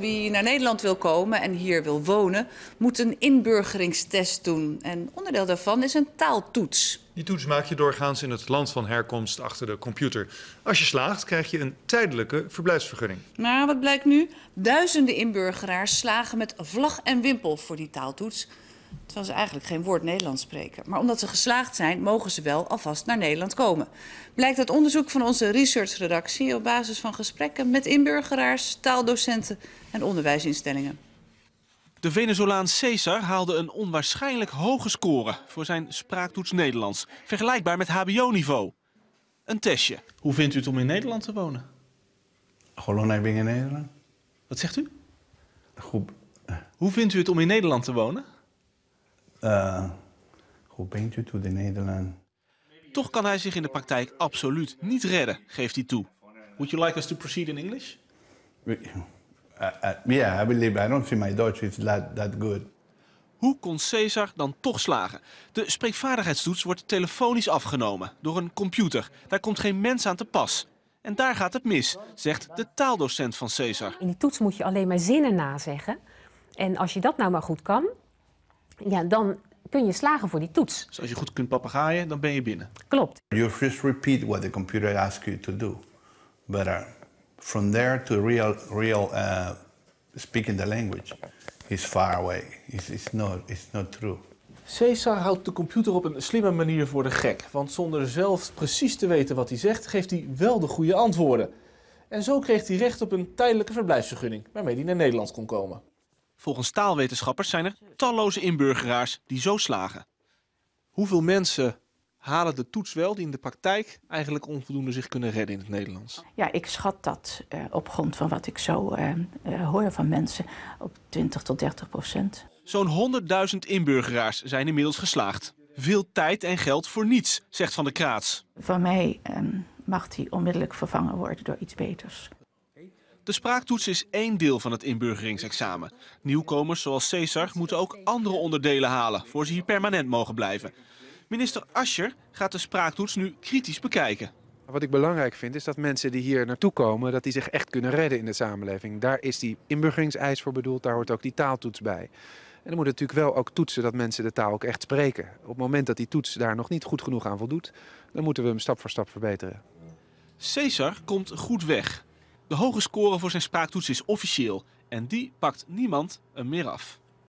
Wie naar Nederland wil komen en hier wil wonen, moet een inburgeringstest doen. En onderdeel daarvan is een taaltoets. Die toets maak je doorgaans in het land van herkomst achter de computer. Als je slaagt, krijg je een tijdelijke verblijfsvergunning. Maar nou, wat blijkt nu? Duizenden inburgeraars slagen met vlag en wimpel voor die taaltoets. Terwijl ze eigenlijk geen woord Nederlands spreken. Maar omdat ze geslaagd zijn, mogen ze wel alvast naar Nederland komen. Blijkt uit onderzoek van onze researchredactie op basis van gesprekken met inburgeraars, taaldocenten en onderwijsinstellingen. De Venezolaan Cesar haalde een onwaarschijnlijk hoge score voor zijn spraaktoets Nederlands, vergelijkbaar met HBO-niveau. Een testje. Hoe vindt u het om in Nederland te wonen? Gewoon naar binnen Nederland. Wat zegt u? Goed. Eh. Hoe vindt u het om in Nederland te wonen? uh, eh, goed u toe de Nederland. Toch kan hij zich in de praktijk absoluut niet redden, geeft hij toe. Would you like us to proceed in English? Eh, eh, yeah, I believe. I don't think my Dutch is that, that good. Hoe kon Caesar dan toch slagen? De spreekvaardigheidstoets wordt telefonisch afgenomen door een computer. Daar komt geen mens aan te pas. En daar gaat het mis, zegt de taaldocent van Caesar. In die toets moet je alleen maar zinnen nazeggen. En als je dat nou maar goed kan, ja, dan kun je slagen voor die toets. Dus als je goed kunt papegaaien, dan ben je binnen. Klopt. You just repeat what the computer asks you to do. But uh, from there to real, real uh, speaking the language is far away. It's, it's, not, it's not true. Cesar houdt de computer op een slimme manier voor de gek. Want zonder zelf precies te weten wat hij zegt, geeft hij wel de goede antwoorden. En zo kreeg hij recht op een tijdelijke verblijfsvergunning, waarmee hij naar Nederland kon komen. Volgens taalwetenschappers zijn er talloze inburgeraars die zo slagen. Hoeveel mensen halen de toets wel die in de praktijk eigenlijk onvoldoende zich kunnen redden in het Nederlands? Ja, ik schat dat eh, op grond van wat ik zo ehm, eh, hoor van mensen op 20 tot 30 procent. Zo'n 100.000 inburgeraars zijn inmiddels geslaagd. Veel tijd en geld voor niets, zegt Van der Kraats. Van mij ehm, mag die onmiddellijk vervangen worden door iets beters. De spraaktoets is één deel van het inburgeringsexamen. Nieuwkomers zoals Cesar moeten ook andere onderdelen halen voor ze hier permanent mogen blijven. Minister Ascher gaat de spraaktoets nu kritisch bekijken. Wat ik belangrijk vind is dat mensen die hier naartoe komen, dat die zich echt kunnen redden in de samenleving. Daar is die inburgeringseis voor bedoeld, daar hoort ook die taaltoets bij. En dan moet natuurlijk wel ook toetsen dat mensen de taal ook echt spreken. Op het moment dat die toets daar nog niet goed genoeg aan voldoet, dan moeten we hem stap voor stap verbeteren. Cesar komt goed weg. De hoge score voor zijn spraaktoets is officieel en die pakt niemand hem meer af.